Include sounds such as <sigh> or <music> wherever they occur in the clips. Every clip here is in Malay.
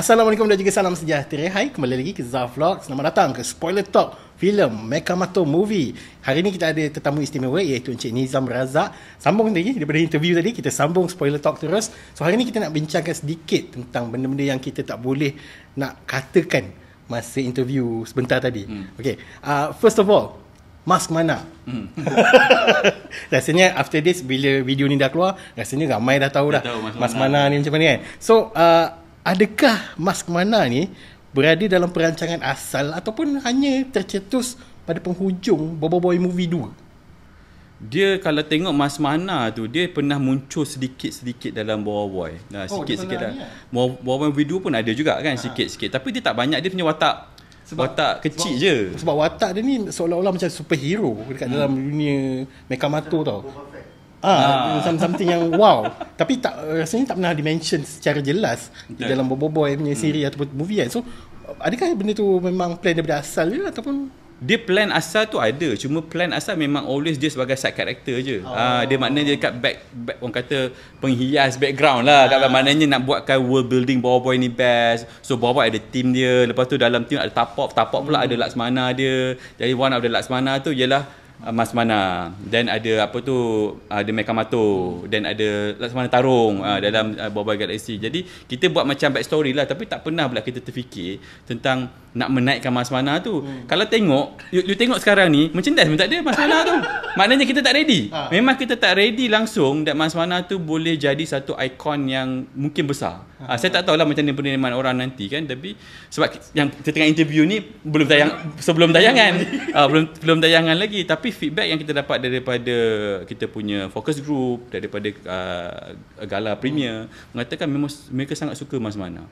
Assalamualaikum dan juga salam sejahtera. Hai, kembali lagi ke Zaf Vlogs. Selamat datang ke Spoiler Talk filem Mekamato Movie. Hari ini kita ada tetamu istimewa iaitu Encik Nizam Razak. Sambung tadi daripada interview tadi, kita sambung spoiler talk terus. So hari ini kita nak bincangkan sedikit tentang benda-benda yang kita tak boleh nak katakan masa interview sebentar tadi. Hmm. Okay, uh, ah, first of all, mask mana? Hmm. <laughs> rasanya after this, bila video ni dah keluar, rasanya ramai dah tahu dah. Tahu, mask mana. mana ni macam mana kan? So, uh, adakah Mas Kemana ni berada dalam perancangan asal ataupun hanya tercetus pada penghujung Bobo Boy Movie 2? Dia kalau tengok Mas Mana tu Dia pernah muncul sedikit-sedikit dalam Boa Boy nah, oh, Sikit-sikit dah lah. eh? Boa Boy Boy video pun ada juga kan ha. Sikit-sikit Tapi dia tak banyak Dia punya watak sebab, Watak kecil sebab, je Sebab watak dia ni Seolah-olah macam superhero Dekat hmm. dalam dunia Mekamato tau Ah, ha, <laughs> something yang wow. Tapi tak eh, rasanya tak pernah dimention secara jelas okay. di dalam Boboiboy punya hmm. siri hmm. ataupun movie kan. So adakah benda tu memang plan daripada asal je ataupun dia plan asal tu ada cuma plan asal memang always dia sebagai side character je. oh. uh, dia maknanya dia dekat back, back orang kata penghias background lah. Ah. Kalau maknanya nak buatkan world building Boba Boy ni best. So Boba Boy ada team dia. Lepas tu dalam team ada Tapop, Tapop pula hmm. ada Laksmana dia. Jadi one of the Laksmana tu ialah Ah, Mas Mana dan ada apa tu ah, ada Mekamato dan ada mana Tarung hmm. dalam Boba Galaxy. Jadi kita buat macam back story lah tapi tak pernah pula kita terfikir tentang nak menaikkan Mas Mana tu. Hmm. Kalau tengok you, you tengok sekarang ni macam pun tak ada Mas Mana tu. <laughs> Maknanya kita tak ready. Ha. Memang kita tak ready langsung dan Mas Mana tu boleh jadi satu ikon yang mungkin besar. Ha, saya tak tahulah macam ni penerimaan orang nanti kan tapi sebab yang kita tengah interview ni belum tayang sebelum tayangan ha, <laughs> belum belum tayangan lagi tapi feedback yang kita dapat daripada kita punya focus group daripada uh, gala premier mengatakan memang mereka sangat suka Mas Mana.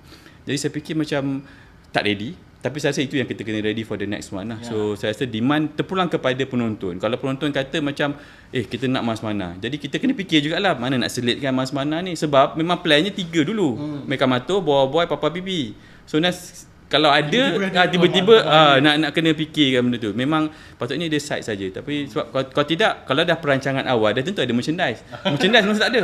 Jadi saya fikir macam tak ready tapi saya rasa itu yang kita kena ready for the next one lah. Yeah. So saya rasa demand terpulang kepada penonton. Kalau penonton kata macam eh kita nak Mas Mana. Jadi kita kena fikir jugalah mana nak selitkan Mas Mana ni. Sebab memang plan plannya tiga dulu. Hmm. Mereka mato, bawa Boy, Papa Bibi. So nas, kalau ada tiba-tiba, ah, tiba-tiba lah. ah, nak nak kena fikirkan benda tu. Memang patutnya dia side saja. Tapi sebab kalau, kalau tidak kalau dah perancangan awal dah tentu ada merchandise. <laughs> merchandise masa tak ada.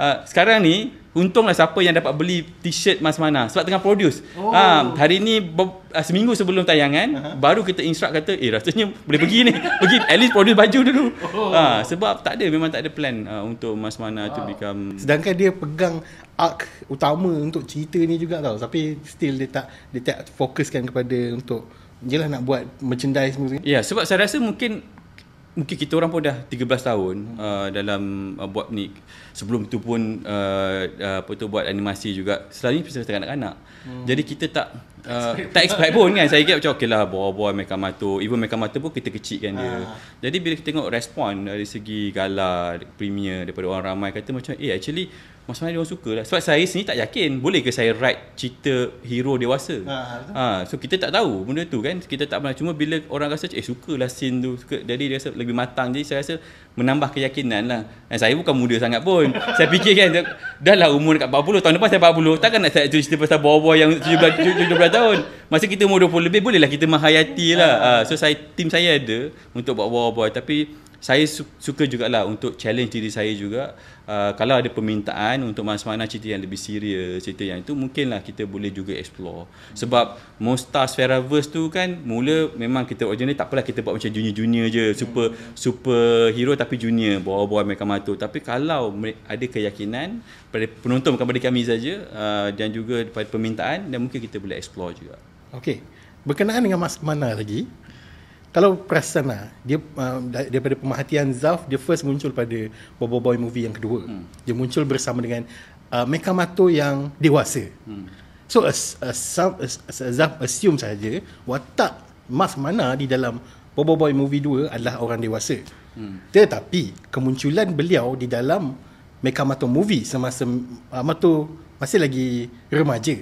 Ah, sekarang ni Untunglah siapa yang dapat beli t-shirt Mas Mana sebab tengah produce. Oh. Ha, hari ni ah, seminggu sebelum tayangan uh-huh. baru kita instruct kata eh rasanya boleh pergi ni. pergi at least produce baju dulu. Oh. Ha, sebab tak ada memang tak ada plan uh, untuk Mas Mana wow. to become sedangkan dia pegang arc utama untuk cerita ni juga tau tapi still dia tak dia tak fokuskan kepada untuk jelah nak buat merchandise semua. Ya yeah, sebab saya rasa mungkin mungkin kita orang pun dah 13 tahun hmm. uh, dalam uh, buat ni sebelum tu pun uh, uh, apa tu buat animasi juga selalunya peserta kanak-kanak hmm. jadi kita tak Uh, <laughs> tak expect pun kan saya kira macam okay lah boy-boy mereka matu even mereka matu pun kita kan dia uh. jadi bila kita tengok respon dari segi gala premier daripada orang ramai kata macam eh actually macam mana dia orang suka lah sebab saya sendiri tak yakin boleh ke saya write cerita hero dewasa uh, ha, so kita tak tahu benda tu kan kita tak pernah cuma bila orang rasa eh suka lah scene tu suka. jadi dia rasa lebih matang jadi saya rasa menambah keyakinan lah. Dan eh, saya bukan muda sangat pun. saya fikir kan, dah lah umur dekat 40, tahun depan saya 40, takkan nak saya cerita pasal bawa-bawa yang 17, 17 tahun masa kita umur 20 lebih bolehlah kita menghayati lah. Ha, so saya tim saya ada untuk buat war boy tapi saya su- suka lah untuk challenge diri saya juga. Uh, kalau ada permintaan untuk mana-mana cerita yang lebih serius, cerita yang itu mungkinlah kita boleh juga explore. Sebab Monster Sphereverse tu kan mula memang kita originally tak apalah kita buat macam junior-junior je, hmm. super super hero tapi junior, bawa-bawa mereka matu. Tapi kalau ada keyakinan penonton bukan pada kami saja uh, dan juga pada permintaan dan mungkin kita boleh explore juga. Okey. Berkenaan dengan mas mana lagi? Kalau prasana, dia uh, daripada pemerhatian Zaf dia first muncul pada Bobo Boy movie yang kedua. Hmm. Dia muncul bersama dengan uh, Mecha Mato yang dewasa. Hmm. So as as Zaf assume saja watak Mas Mana di dalam Bobo Boy movie 2 adalah orang dewasa. Hmm. Tetapi kemunculan beliau di dalam Mecha Mato movie semasa uh, Mato masih lagi remaja.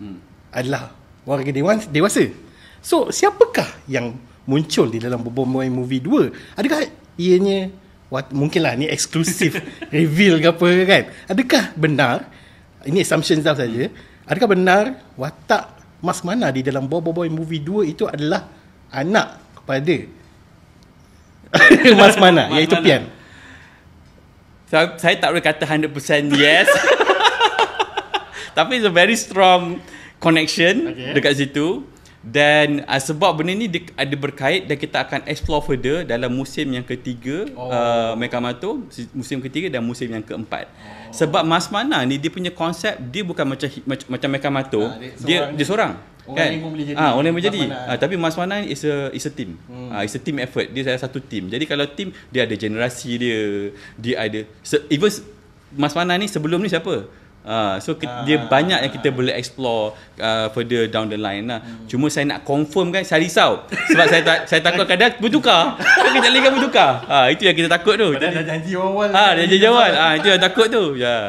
Hmm. Adalah warga dewasa, dewasa. So, siapakah yang muncul di dalam Boboiboy Movie 2? Adakah ianya what, mungkinlah ni eksklusif <laughs> reveal ke apa kan? Adakah benar ini assumption saja lah saja? Adakah benar watak Mas Mana di dalam Boboiboy Movie 2 itu adalah anak kepada <laughs> Mas Mana Mas iaitu Mana. Pian? So, saya tak boleh kata 100% yes. <laughs> Tapi it's a very strong connection okay. dekat situ dan uh, sebab benda ni ada berkait dan kita akan explore further dalam musim yang ketiga oh. uh, ah, Mekamato musim ketiga dan musim yang keempat oh. sebab Mas Mana ni dia punya konsep dia bukan macam macam Mekamato uh, ah, dia seorang dia seorang orang kan yang boleh jadi ah uh, orang yang boleh jadi uh, tapi Mas Mana ni is a is a team hmm. uh, is a team effort dia salah satu team jadi kalau team dia ada generasi dia dia ada so, even Mas Mana ni sebelum ni siapa Uh, so ke- uh, ah, dia ah, banyak yang kita uh, boleh explore uh, further down the line lah. Hmm. Cuma saya nak confirm kan saya risau sebab saya tak saya takut kadang bertukar. Kita tak lagi kan bertukar. Ah uh, itu yang kita takut tu. Kita dah janji awal. Ah dah janji awal. Ah itu yang takut tu. Ya. Yeah.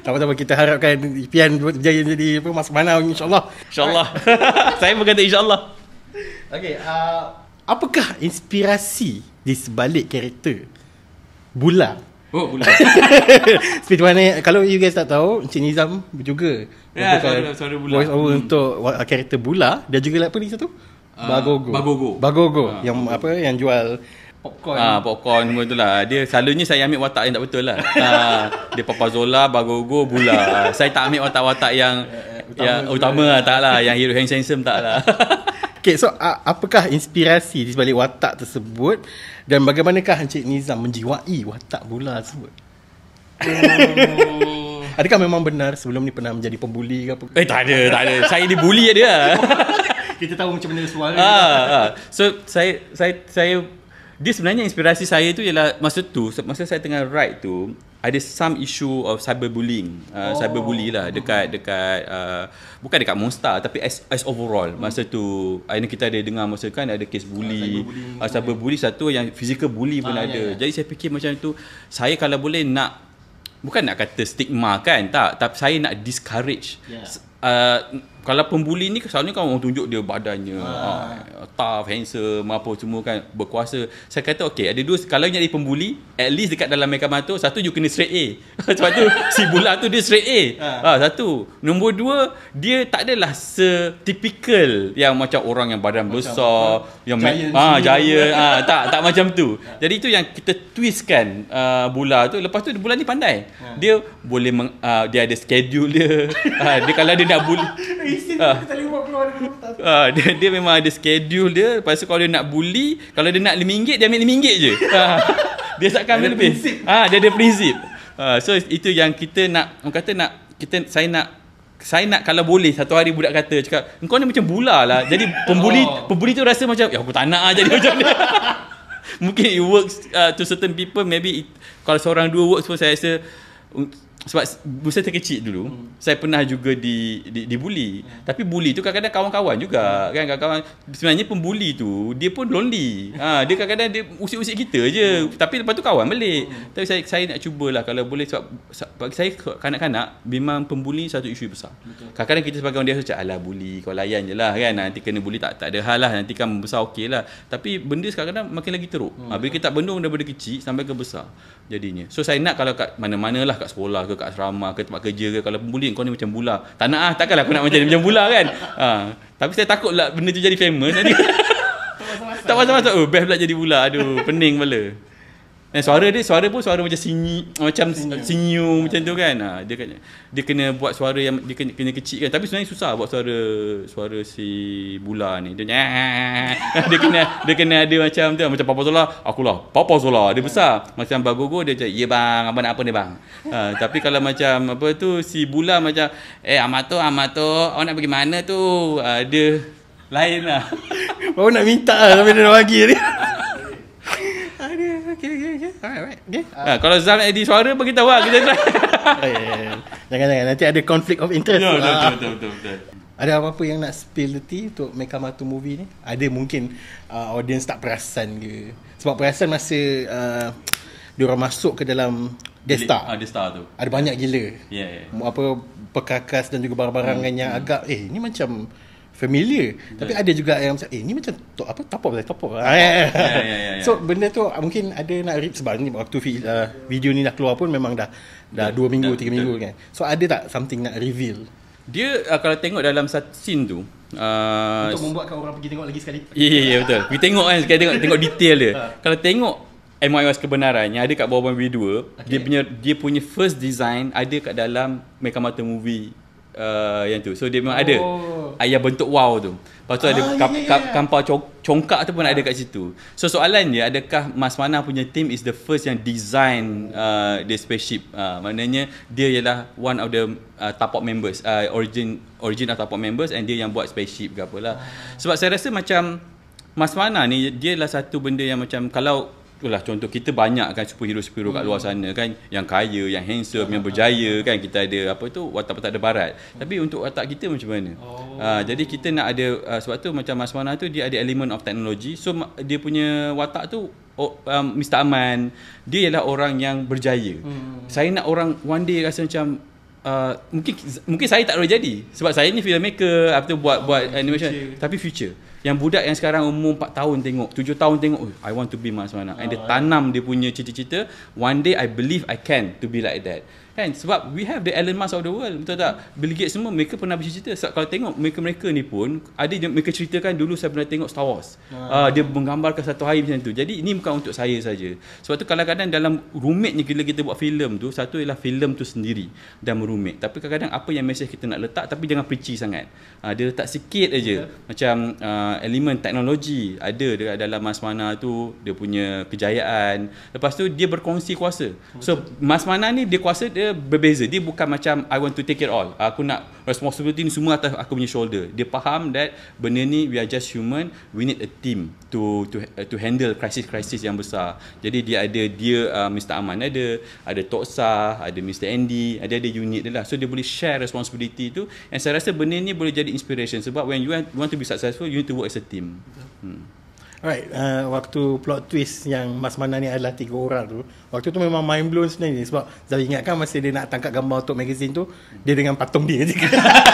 Tak apa kita harapkan impian berjaya jadi apa masuk mana insyaallah. Insyaallah. <laughs> saya berkata insyaallah. Okey, uh, apakah inspirasi di sebalik karakter Bulan Oh bulan <laughs> Speedrunner Kalau you guys tak tahu Encik Nizam juga Ya yeah, suara, bulan Voice over hmm. untuk ah, Karakter bula Dia juga apa ni satu uh, Bagogo Bagogo Bagogo uh, Yang Bagogo. apa Yang jual Popcorn Ah, uh, Popcorn semua tu lah Dia selalunya saya ambil watak yang tak betul lah uh, <laughs> Dia Papa Zola Bagogo Bula Saya tak ambil watak-watak yang uh, utama, yang, utama lah, tak lah Yang hero handsome tak lah <laughs> Okay, so uh, apakah inspirasi di sebalik watak tersebut dan bagaimanakah Encik Nizam menjiwai watak bola tersebut? Uh... Adakah memang benar sebelum ni pernah menjadi pembuli ke apa? Eh, tak ada, tak ada. saya dibuli dia. dia. <laughs> Kita tahu macam mana suara. ah, ah. So, saya saya saya dia sebenarnya inspirasi saya tu ialah masa tu, masa saya tengah write tu, ada some issue of cyberbullying uh, oh. cyberbully lah dekat dekat uh, bukan dekat Monster tapi as as overall hmm. masa tu ini kita ada dengar masa kan ada case bully uh, cyberbully uh, cyber satu yang physical bully pun ah, ya, ada ya, ya. jadi saya fikir macam tu saya kalau boleh nak bukan nak kata stigma kan tak tapi saya nak discourage yeah. uh, kalau pembuli ni selalunya kan orang tunjuk dia badannya ha. Ha, tough, handsome, apa semua kan berkuasa saya kata okey ada dua kalau jadi pembuli at least dekat dalam mereka tu satu you kena straight A <laughs> sebab tu si bulat tu dia straight A ha. Ha, satu nombor dua dia tak adalah setipikal yang macam orang yang badan macam besar apa? yang giant ma- ha, giant ha, <laughs> tak tak macam tu ha. jadi itu yang kita twistkan uh, bola tu lepas tu bulan ni pandai ha. dia boleh meng, uh, dia ada schedule dia ha, <laughs> dia kalau dia nak bulat Bising ha. kita 50 hari ha, dia, dia memang ada schedule dia Pasal kalau dia nak bully Kalau dia nak RM5 Dia ambil RM5 je ha. <laughs> Dia takkan ambil lebih ha, Dia ada prinsip ha, So itu yang kita nak Orang kata nak kita, Saya nak saya nak kalau boleh satu hari budak kata cakap engkau ni macam bula lah jadi <laughs> pembuli oh. pembuli tu rasa macam ya aku tak nak lah jadi macam ni <laughs> mungkin it works uh, to certain people maybe it, kalau seorang dua works pun saya rasa sebab saya terkecil dulu hmm. saya pernah juga di di buli. hmm. tapi buli tu kadang-kadang kawan-kawan juga hmm. kan kawan-kawan sebenarnya pembuli tu dia pun lonely ha dia kadang-kadang dia usik-usik kita je hmm. tapi lepas tu kawan balik hmm. tapi saya saya nak cubalah kalau boleh sebab bagi saya kanak-kanak memang pembuli satu isu besar Betul. kadang-kadang kita sebagai orang dewasa cakap alah bully kau layan je lah kan nanti kena bully tak tak ada hal lah nanti kan besar okay lah tapi benda kadang-kadang makin lagi teruk hmm. ha, bila kita tak bendung daripada kecil sampai ke besar jadinya so saya nak kalau kat mana-manalah kat sekolah ke kat asrama ke tempat kerja ke kalau pembuling kau ni macam bula tak nak ah takkanlah aku nak macam macam bula kan ha. tapi saya takut lah benda tu jadi famous tak masa-masa oh best pula jadi bula aduh pening kepala dan eh, suara dia suara pun suara macam sinyi macam senyum, senyum macam tu kan. Ha, dia kena dia kena buat suara yang dia kena, kena kecil kan. Tapi sebenarnya susah buat suara suara si Bula ni. Dia <laughs> dia kena dia kena ada macam tu macam Papa Zola, akulah Papa Zola. Dia besar. Macam Bagogo dia cakap, "Ye bang, apa nak apa ni bang?" Ha, tapi kalau macam apa tu si Bula macam, "Eh Amato, Amato, awak nak pergi mana tu?" Ha, dia lain lah. Baru <laughs> nak minta lah sampai dia nak bagi dia. <laughs> okey okey okey. Alright, okey. Ah. Ah, kalau Zam edit suara bagi tahu lah kita try. <laughs> oh, yeah, yeah. Jangan jangan nanti ada conflict of interest. No, no, no, no, no, no. Ada apa-apa yang nak spill the tea untuk Mecha Matu movie ni? Ada mungkin uh, audience tak perasan ke? Sebab perasan masa uh, diorang masuk ke dalam desta. Star. Ah, Death tu. Ada banyak gila. Ya, yeah, ya. Yeah. Apa perkakas dan juga barang-barang hmm. yang hmm. agak, eh ni macam familiar Betul. Hmm. tapi ada juga yang macam eh ni macam top apa top up lah, top up lah. ah, ya, ya, ya, <laughs> ya, ya, so benda tu ah, mungkin ada nak rip sebab ni waktu uh, video ni dah keluar pun memang dah dah 2 minggu 3 minggu kan so ada tak something nak reveal dia uh, kalau tengok dalam satu scene tu Uh, untuk membuatkan orang pergi tengok lagi sekali. Ya yeah, ya yeah, betul. Pergi tengok kan sekali tengok tengok detail dia. Kalau tengok MIOS kebenaran yang ada kat bawah movie 2, okay. dia punya dia punya first design ada kat dalam Mekamata movie uh, yang tu. So dia memang oh. ada ayah bentuk wow tu. Lepas ah, ada ya, yeah, kap, ya, ya, kap, yeah. kampar congkak tu pun ada kat situ. So soalannya adakah Mas Mana punya team is the first yang design uh, the spaceship. Uh, maknanya dia ialah one of the uh, tapok members. Uh, origin origin of tapok members and dia yang buat spaceship ke apalah. Sebab saya rasa macam Mas Mana ni dia adalah satu benda yang macam kalau itulah contoh kita banyak kan superhero-superhero kat luar sana kan yang kaya yang handsome yang berjaya kan kita ada apa tu watak-watak ada barat tapi untuk watak kita macam mana oh. uh, jadi kita nak ada uh, sebab tu macam Mas Mana tu dia ada element of technology so dia punya watak tu Oh, um, Mr. Aman Dia ialah orang yang berjaya hmm. Saya nak orang One day rasa macam uh, mungkin mungkin saya tak boleh jadi sebab saya ni filmmaker apa tu buat oh, buat ah, animation tapi future yang budak yang sekarang umur 4 tahun tengok 7 tahun tengok oh, I want to be macam mana. oh, and dia ah. tanam dia punya cita-cita one day I believe I can to be like that Kan? Sebab we have the Elon Musk of the world. Betul tak? Bill Gates semua mereka pernah bercerita. Sebab kalau tengok mereka-mereka ni pun, ada yang mereka ceritakan dulu saya pernah tengok Star Wars. Ah. Uh, dia menggambarkan satu hari macam tu. Jadi ini bukan untuk saya saja. Sebab tu kadang-kadang dalam rumitnya bila kita buat filem tu, satu ialah filem tu sendiri dan merumit. Tapi kadang-kadang apa yang mesej kita nak letak tapi jangan preachy sangat. Uh, dia letak sikit aja. Yeah. Macam uh, elemen teknologi ada dekat dalam Mas Mana tu, dia punya kejayaan. Lepas tu dia berkongsi kuasa. So Mas Mana ni dia kuasa dia berbeza. Dia bukan macam I want to take it all. Aku nak responsibility ni semua atas aku punya shoulder. Dia faham that benda ni we are just human, we need a team to to eh, to handle crisis-crisis yang besar. Jadi dia ada dia uh, Mr Aman ada, ada Tok Sah, ada Mr Andy, ada ada unit dia lah. So dia boleh share responsibility tu and saya rasa benda ni boleh jadi inspiration sebab when you want to be successful, you need to work as a team. Hmm. Alright, uh, waktu plot twist yang Mas Mana ni adalah tiga orang tu Waktu tu memang mind blown sebenarnya Sebab Zawi ingatkan masa dia nak tangkap gambar untuk magazine tu Dia dengan patung dia je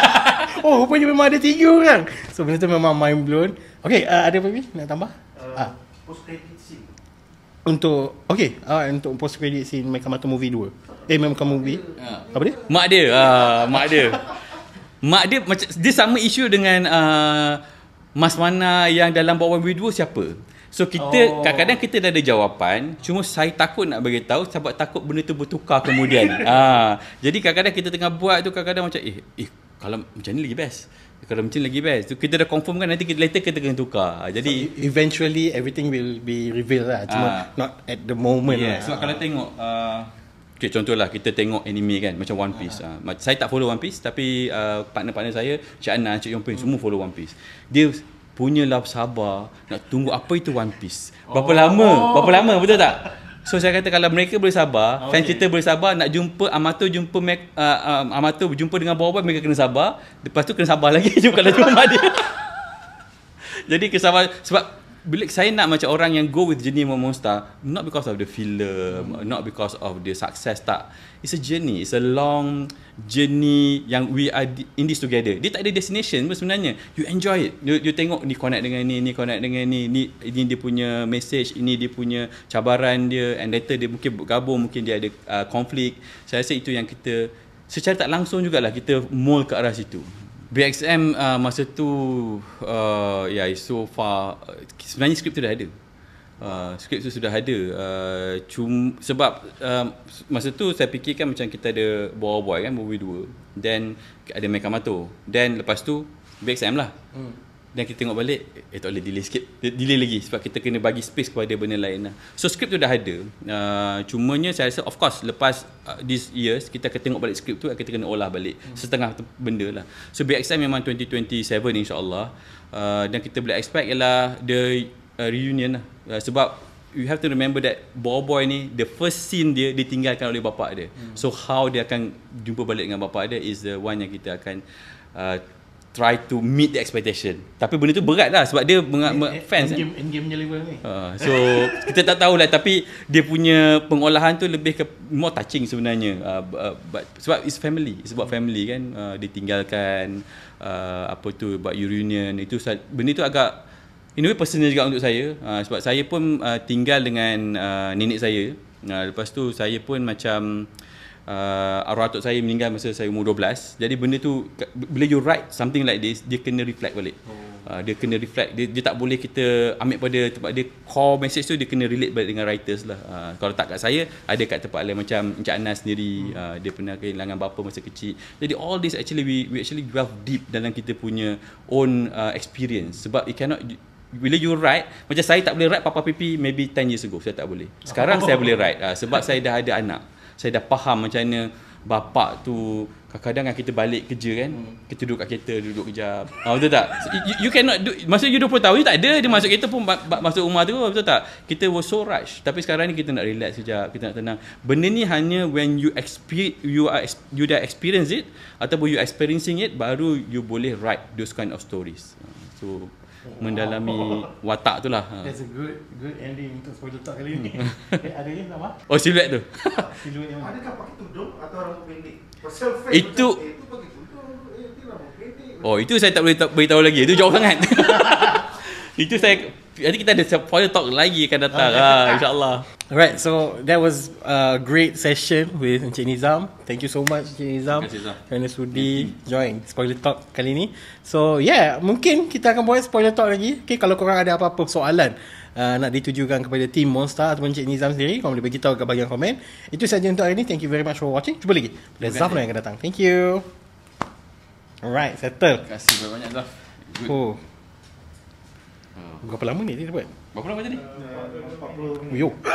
<laughs> Oh, rupanya memang ada tiga orang So, benda tu memang mind blown Okay, uh, ada apa ni? nak tambah? Uh, ah. scene. Untuk, okay, uh, untuk post credit scene Mereka Mata Movie 2 Eh, Mereka Movie uh. Apa dia? Mak dia, uh, mak dia Mak dia, dia sama isu dengan uh, mas mana yang dalam bawah video siapa so kita oh. kadang-kadang kita dah ada jawapan cuma saya takut nak bagi tahu, sebab takut benda tu bertukar kemudian ha. <laughs> jadi kadang-kadang kita tengah buat tu kadang-kadang macam eh eh kalau macam ni lagi best kalau macam lagi best. Kita dah confirm kan nanti kita later kita kena tukar. Jadi so, e-, eventually everything will be revealed lah cuma uh, not at the moment. Yeah. Lah. Sebab so, kalau tengok uh, Okay, contohlah kita tengok anime kan macam One Piece. Ha. Ha. Saya tak follow One Piece tapi uh, partner-partner saya, Cik Ana, Cik Yongpin hmm. semua follow One Piece. Dia punya love sabar nak tunggu apa itu One Piece. Berapa oh. lama? Berapa lama betul tak? So saya kata kalau mereka boleh sabar, okay. fan kita boleh sabar nak jumpa Amato jumpa Mac, uh, um, Amato berjumpa dengan Boba mereka kena sabar. Lepas tu kena sabar lagi <laughs> jumpa kalau jumpa dia. <laughs> Jadi kesabaran sebab bila saya nak macam orang yang go with journey Momo Star not because of the film hmm. not because of the success tak it's a journey it's a long journey yang we are in this together dia tak ada destination pun sebenarnya you enjoy it you, you tengok ni connect dengan ni ni connect dengan ni ni ini dia punya message ini dia punya cabaran dia and later dia mungkin bergabung, mungkin dia ada konflik uh, saya rasa itu yang kita secara tak langsung jugalah kita mold ke arah situ BXM uh, masa tu uh, ya yeah, so far uh, sebenarnya skrip tu dah ada. Uh, skrip tu sudah ada uh, cuma sebab uh, masa tu saya fikirkan macam kita ada Boy Boy kan movie dua then ada Mekamato then lepas tu BXM lah. Hmm. Dan kita tengok balik Eh tak boleh delay sikit Delay lagi Sebab kita kena bagi space Kepada benda lain lah So skrip tu dah ada uh, Cumanya saya rasa Of course Lepas uh, this years Kita akan tengok balik script tu Kita kena olah balik hmm. Setengah benda lah So BXM memang 2027 insyaAllah uh, Dan kita boleh expect ialah The uh, reunion lah uh, Sebab You have to remember that Boy Boy ni The first scene dia Ditinggalkan oleh bapak dia hmm. So how dia akan Jumpa balik dengan bapak dia Is the one yang kita akan try to meet the expectation. Tapi benda tu berat lah sebab dia meng- fans. Endgame, kan? Eh. punya level ni. Ah, so kita tak tahu lah tapi dia punya pengolahan tu lebih ke more touching sebenarnya. Ah, ah, sebab it's family. It's about family kan. Uh, ditinggalkan apa tu about your reunion. Itu, benda tu agak in a way personal juga untuk saya. sebab saya pun tinggal dengan nenek saya. Uh, lepas tu saya pun macam uh, arwah atuk saya meninggal masa saya umur 12 jadi benda tu bila you write something like this dia kena reflect balik oh. uh, dia kena reflect dia, dia tak boleh kita ambil pada tempat dia core message tu dia kena relate balik dengan writers lah uh, kalau tak kat saya ada kat tempat lain macam Encik Anas sendiri hmm. uh, dia pernah kehilangan bapa masa kecil jadi all this actually we, we actually delve deep dalam kita punya own uh, experience sebab it cannot bila you write macam saya tak boleh write papa pipi maybe 10 years ago saya tak boleh sekarang oh. <laughs> saya boleh write uh, sebab saya dah ada anak saya dah faham macam mana bapak tu kadang-kadang kan kita balik kerja kan hmm. kita duduk kat kereta duduk kejap oh, betul tak you, you cannot do masa you 20 tahun you tak ada dia masuk kereta pun masuk rumah tu betul tak kita was so rush tapi sekarang ni kita nak relax sekejap kita nak tenang benda ni hanya when you experience you are you dah experience it ataupun you experiencing it baru you boleh write those kind of stories ah, so mendalami wow. watak tu lah. Ha. That's a good good ending untuk spoiler talk kali ni. Hmm. <laughs> eh, ada yang nama? Oh, siluet tu. <laughs> siluet yang mana? Adakah pakai tudung atau rambut pendek? Pasal oh, Selfie. Eh, itu pakai tudung, eh, Oh, itu saya tak boleh beritahu lagi. Itu jauh sangat. <laughs> Itu saya Nanti kita ada Fire talk lagi akan datang oh, ha, InsyaAllah Alright so That was a great session With Encik Nizam Thank you so much Encik Nizam Kerana sudi Join Spoiler talk kali ni So yeah Mungkin kita akan buat Spoiler talk lagi Okay kalau korang ada Apa-apa soalan uh, Nak ditujukan kepada Team Monster atau Encik Nizam sendiri Korang boleh beritahu Kat bahagian komen Itu sahaja untuk hari ni Thank you very much for watching Jumpa lagi Dan Zaf yang akan datang Thank you Alright settle Terima kasih banyak-banyak Zaf Good oh. Berapa lama ni dia buat? Berapa lama tadi? 40 minit.